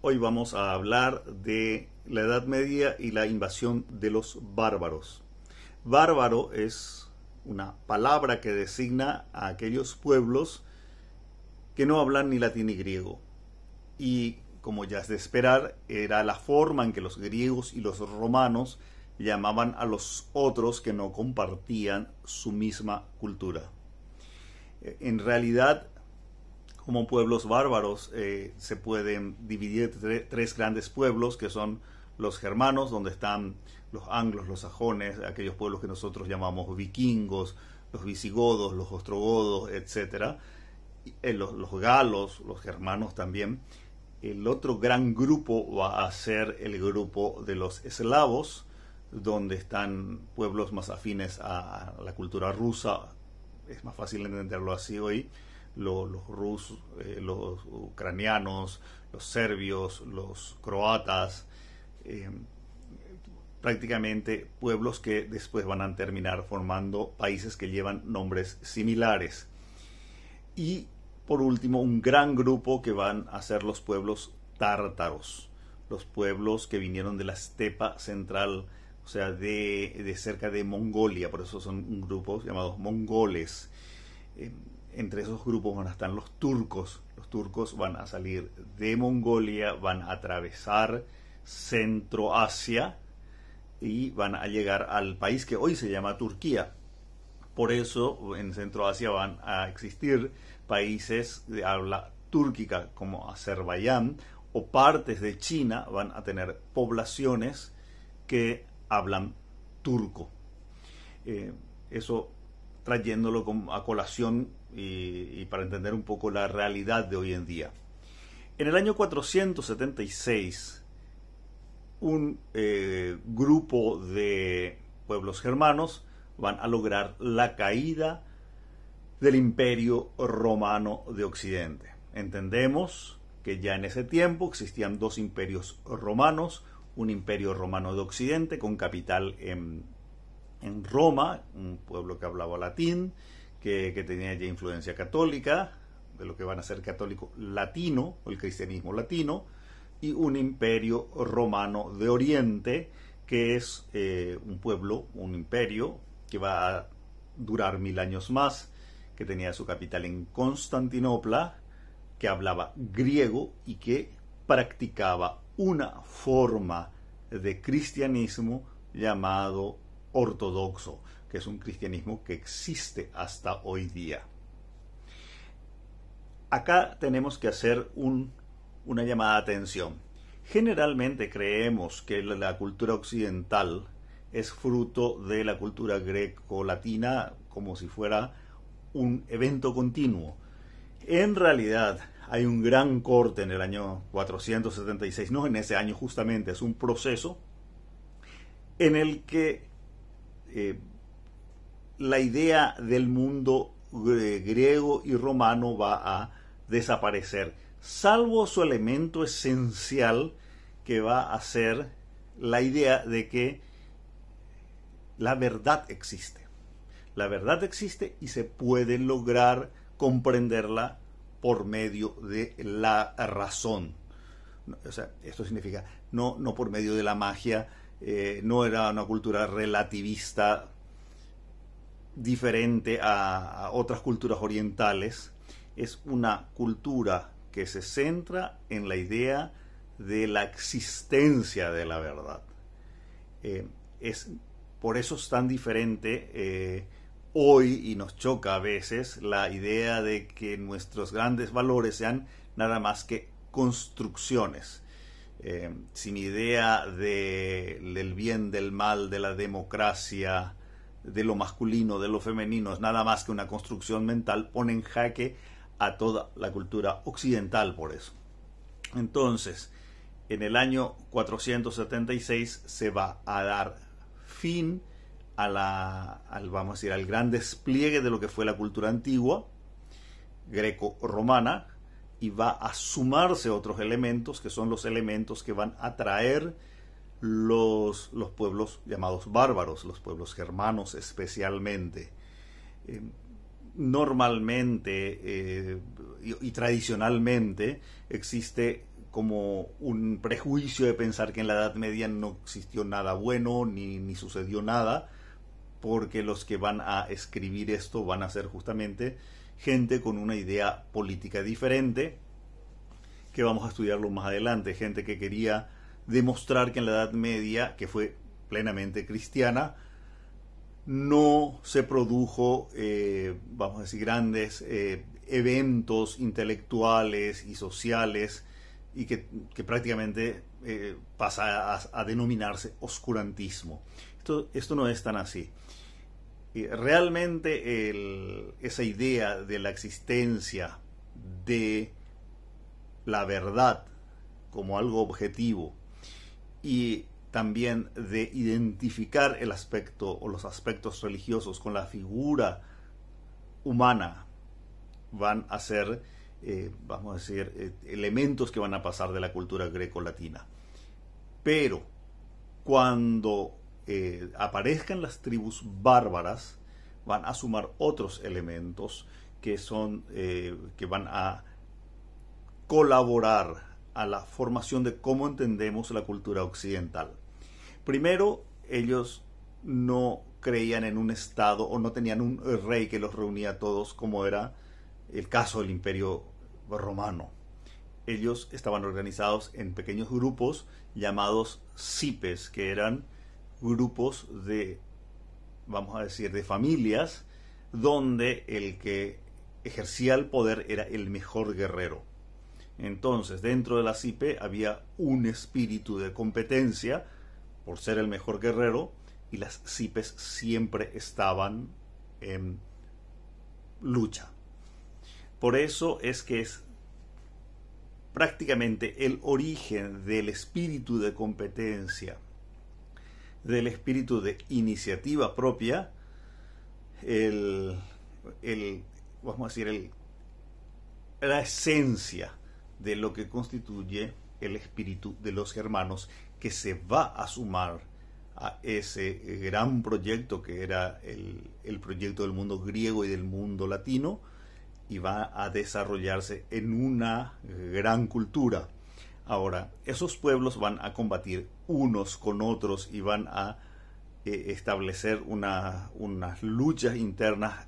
Hoy vamos a hablar de la Edad Media y la invasión de los bárbaros. Bárbaro es una palabra que designa a aquellos pueblos que no hablan ni latín ni griego. Y como ya es de esperar, era la forma en que los griegos y los romanos llamaban a los otros que no compartían su misma cultura. Eh, en realidad, como pueblos bárbaros eh, se pueden dividir tres grandes pueblos que son los germanos, donde están los anglos, los sajones, aquellos pueblos que nosotros llamamos vikingos, los visigodos, los ostrogodos, etc. Eh, los, galos, los germanos también. El otro gran grupo va a ser el grupo de los eslavos, donde están pueblos más afines a la cultura rusa, es más fácil entenderlo así hoy, los, rusos, eh, los ucranianos, los serbios, los croatas, eh, prácticamente pueblos que después van a terminar formando países que llevan nombres similares. Y por último, un gran grupo que van a ser los pueblos tártaros, los pueblos que vinieron de la estepa central, o sea, de, cerca de Mongolia, por eso son grupos llamados mongoles. Eh, entre esos grupos van a estar los turcos. Los turcos van a salir de Mongolia, van a atravesar Centro Asia y van a llegar al país que hoy se llama Turquía. Por eso en Centro Asia van a existir países de habla túrquica como Azerbaiyán o partes de China van a tener poblaciones que hablan turco. Eh, eso trayéndolo a colación y, para entender un poco la realidad de hoy en día. En el año 476, un eh, grupo de pueblos germanos van a lograr la caída del imperio romano de Occidente. Entendemos que ya en ese tiempo existían dos imperios romanos, un imperio romano de Occidente con capital en, en Roma, un pueblo que hablaba latín, que, tenía ya influencia católica, de lo que van a ser católico latino, o el cristianismo latino, y un imperio romano de Oriente, que es eh, un pueblo, un imperio, que va a durar mil años más, que tenía su capital en Constantinopla, que hablaba griego y que practicaba una forma de cristianismo llamado ortodoxo que es un cristianismo que existe hasta hoy día. Acá tenemos que hacer una llamada de atención. Generalmente creemos que la cultura occidental es fruto de la cultura greco-latina como si fuera un evento continuo. En realidad hay un gran corte en el año 476, no en ese año justamente, es un proceso en el que eh, la idea del mundo griego y romano va a desaparecer, salvo su elemento esencial que va a ser la idea de que la verdad existe. La verdad existe y se puede lograr comprenderla por medio de la razón. O sea, esto significa no, no por medio de la magia, eh, no era una cultura relativista diferente a, otras culturas orientales. Es una cultura que se centra en la idea de la existencia de la verdad. Eh, es, por eso es tan diferente eh, hoy y nos choca a veces la idea de que nuestros grandes valores sean nada más que construcciones. Eh, sin idea de, del bien, del mal, de la democracia, de lo masculino, de lo femenino, es nada más que una construcción mental, pone en jaque a toda la cultura occidental por eso. Entonces, en el año 476 se va a dar fin a la, al, vamos a al gran despliegue de lo que fue la cultura antigua greco-romana y va a sumarse otros elementos que son los elementos que van a traer los, los pueblos llamados bárbaros, los pueblos germanos especialmente. Eh, normalmente eh, y, tradicionalmente existe como un prejuicio de pensar que en la Edad Media no existió nada bueno ni, ni sucedió nada, porque los que van a escribir esto van a ser justamente gente con una idea política diferente, que vamos a estudiarlo más adelante, gente que quería demostrar que en la Edad Media, que fue plenamente cristiana, no se produjo, eh, vamos a decir, grandes eh, eventos intelectuales y sociales y que, prácticamente eh, pasa a, denominarse oscurantismo. Esto, esto no es tan así. realmente esa idea de la existencia de la verdad como algo objetivo y también de identificar el aspecto o los aspectos religiosos con la figura humana van a ser, eh, vamos a decir, eh, elementos que van a pasar de la cultura greco-latina. Pero cuando eh, aparezcan las tribus bárbaras, van a sumar otros elementos que son, que van a colaborar a la formación de cómo entendemos la cultura occidental. Primero, ellos no creían en un Estado o no tenían un rey que los reunía a todos como era el caso del imperio romano. Ellos estaban organizados en pequeños grupos llamados cipes, que eran grupos de, vamos a decir, de familias, donde el que ejercía el poder era el mejor guerrero. Entonces, dentro de la CIPE había un espíritu de competencia por ser el mejor guerrero y las CIPES siempre estaban en lucha. Por eso es que es prácticamente el origen del espíritu de competencia, del espíritu de iniciativa propia, el, vamos a decir, la esencia de lo que constituye el espíritu de los hermanos que se va a sumar a ese eh, gran proyecto que era el, proyecto del mundo griego y del mundo latino y va a desarrollarse en una gran cultura. Ahora, esos pueblos van a combatir unos con otros y van a eh, establecer unas luchas internas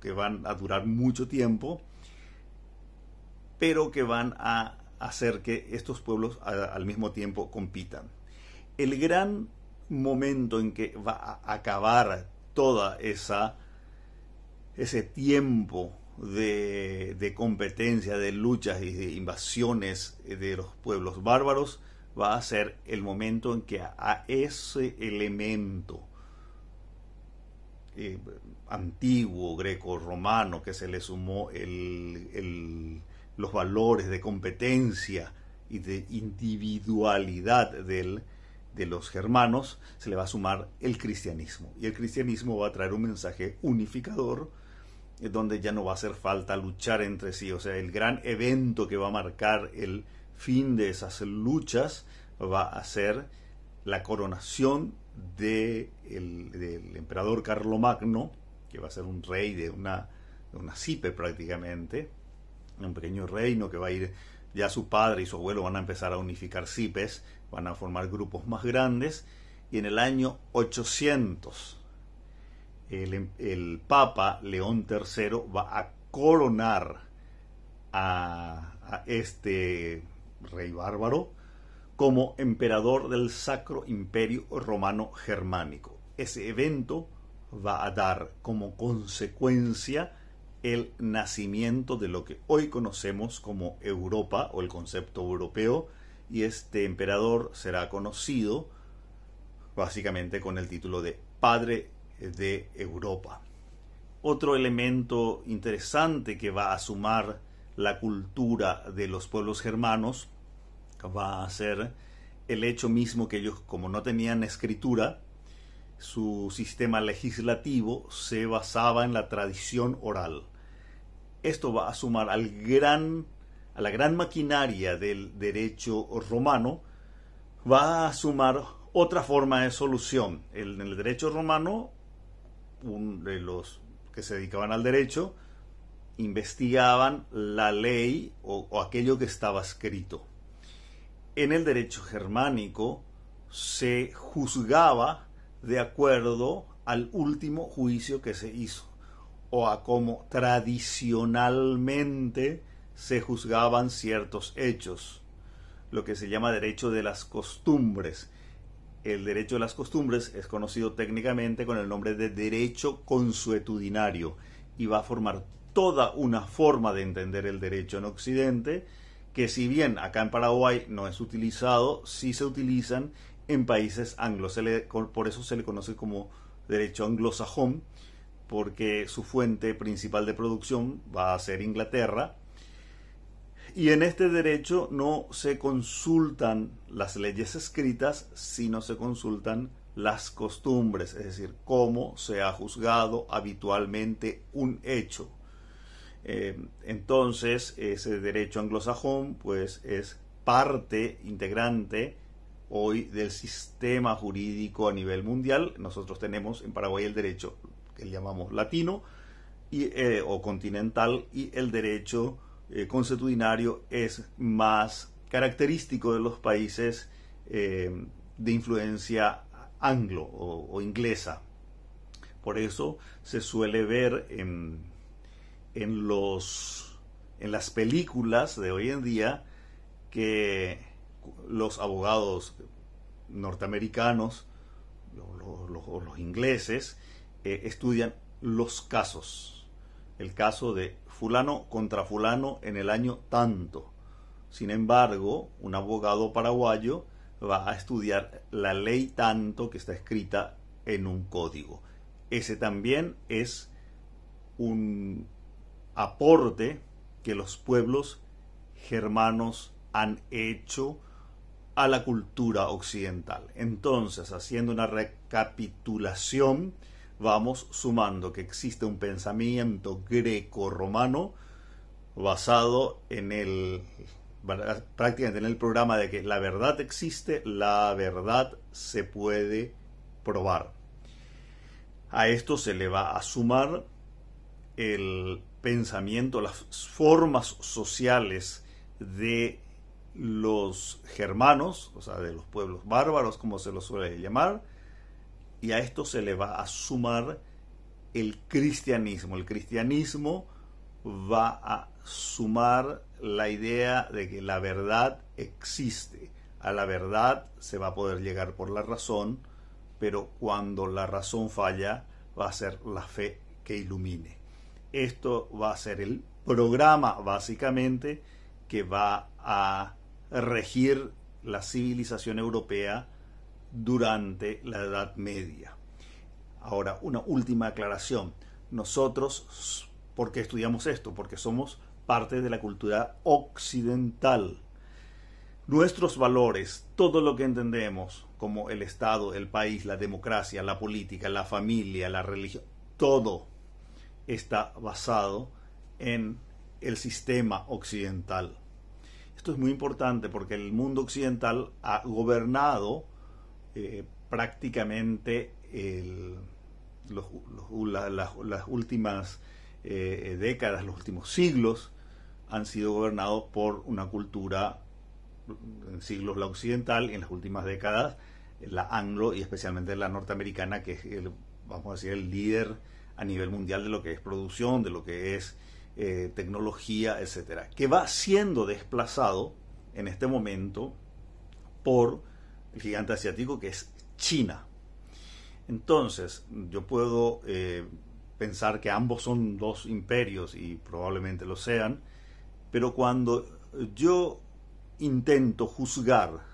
que van a durar mucho tiempo pero que van a hacer que estos pueblos al mismo tiempo compitan. El gran momento en que va a acabar toda esa ese tiempo de, competencia, de luchas y de invasiones de los pueblos bárbaros va a ser el momento en que a, ese elemento eh, antiguo, greco-romano, que se le sumó el, los valores de competencia y de individualidad del, de los germanos, se le va a sumar el cristianismo. Y el cristianismo va a traer un mensaje unificador, eh, donde ya no va a hacer falta luchar entre sí. O sea, el gran evento que va a marcar el fin de esas luchas va a ser la coronación de el, del emperador Carlomagno, que va a ser un rey de una, de una cipe prácticamente, un pequeño reino que va a ir, ya su padre y su abuelo van a empezar a unificar cipes, van a formar grupos más grandes, y en el año 800 em, el, Papa León III va a coronar a este rey bárbaro como emperador del Sacro Imperio Romano Germánico. Ese evento va a dar como consecuencia el nacimiento de lo que hoy conocemos como Europa o el concepto europeo y este emperador será conocido básicamente con el título de padre de Europa. Otro elemento interesante que va a sumar la cultura de los pueblos germanos va a ser el hecho mismo que ellos, como no tenían escritura, su sistema legislativo se basaba en la tradición oral esto va a sumar al gran, a la gran maquinaria del derecho romano, va a sumar otra forma de solución. En el, derecho romano, un, de los que se dedicaban al derecho, investigaban la ley o aquello que estaba escrito. En el derecho germánico se juzgaba de acuerdo al último juicio que se hizo o a cómo tradicionalmente se juzgaban ciertos hechos, lo que se llama derecho de las costumbres. El derecho de las costumbres es conocido técnicamente con el nombre de derecho consuetudinario y va a formar toda una forma de entender el derecho en Occidente que si bien acá en Paraguay no es utilizado, sí se utilizan en países anglos. Por eso se le conoce como derecho anglosajón porque su fuente principal de producción va a ser Inglaterra. Y en este derecho no se consultan las leyes escritas, sino se consultan las costumbres, es decir, cómo se ha juzgado habitualmente un hecho. Eh, entonces, ese derecho anglosajón, pues, es parte integrante hoy del sistema jurídico a nivel mundial. Nosotros tenemos en Paraguay el derecho que llamamos latino y, eh, o continental y el derecho eh, es más característico de los países eh, de influencia anglo o, inglesa. Por eso se suele ver en, los, en las películas de hoy en día que los abogados norteamericanos, o los ingleses, eh, estudian los casos. El caso de fulano contra fulano en el año tanto. Sin embargo, un abogado paraguayo va a estudiar la ley tanto que está escrita en un código. Ese también es un aporte que los pueblos germanos han hecho a la cultura occidental. Entonces, haciendo una recapitulación, vamos sumando que existe un pensamiento greco-romano basado en el prácticamente en el programa de que la verdad existe, la verdad se puede probar. A esto se le va a sumar el pensamiento, las formas sociales de los germanos, o sea, de los pueblos bárbaros, como se los suele llamar, y a esto se le va a sumar el cristianismo. El cristianismo va a sumar la idea de que la verdad existe. A la verdad se va a poder llegar por la razón, pero cuando la razón falla va a ser la fe que ilumine. Esto va a ser el programa básicamente que va a regir la civilización europea durante la Edad Media. Ahora, una última aclaración. Nosotros, ¿por qué estudiamos esto? Porque somos parte de la cultura occidental. Nuestros valores, todo lo que entendemos como el Estado, el país, la democracia, la política, la familia, la religión, todo está basado en el sistema occidental. Esto es muy importante porque el mundo occidental ha gobernado eh, prácticamente las, últimas eh, décadas, los últimos siglos, han sido gobernados por una cultura, en siglos la occidental y en las últimas décadas la anglo y especialmente la norteamericana, que es, el, vamos a decir, el líder a nivel mundial de lo que es producción, de lo que es eh, tecnología, etcétera, que va siendo desplazado en este momento por gigante asiático que es China. Entonces, yo puedo eh, pensar que ambos son dos imperios y probablemente lo sean, pero cuando yo intento juzgar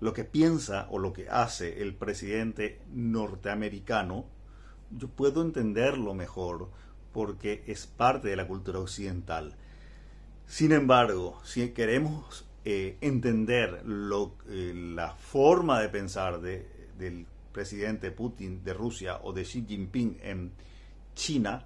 lo que piensa o lo que hace el presidente norteamericano, yo puedo entenderlo mejor porque es parte de la cultura occidental. Sin embargo, si queremos eh, entender eh, la forma de pensar del presidente Putin de Rusia o de Xi Jinping en China,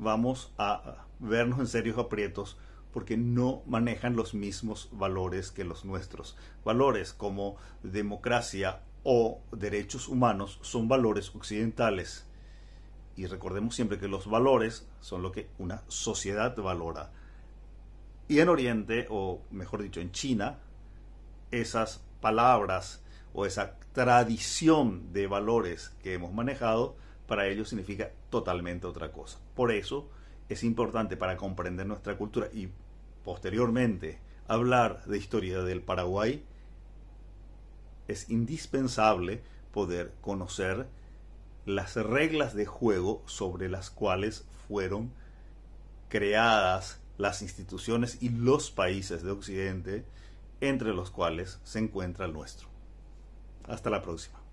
vamos a vernos en serios aprietos porque no manejan los mismos valores que los nuestros. Valores como democracia o derechos humanos son valores occidentales. Y recordemos siempre que los valores son lo que una sociedad valora y en Oriente, o mejor dicho, en China, esas palabras o esa tradición de valores que hemos manejado, para ellos significa totalmente otra cosa. Por eso es importante para comprender nuestra cultura y posteriormente hablar de historia del Paraguay, es indispensable poder conocer las reglas de juego sobre las cuales fueron creadas las instituciones y los países de Occidente, entre los cuales se encuentra el nuestro. Hasta la próxima.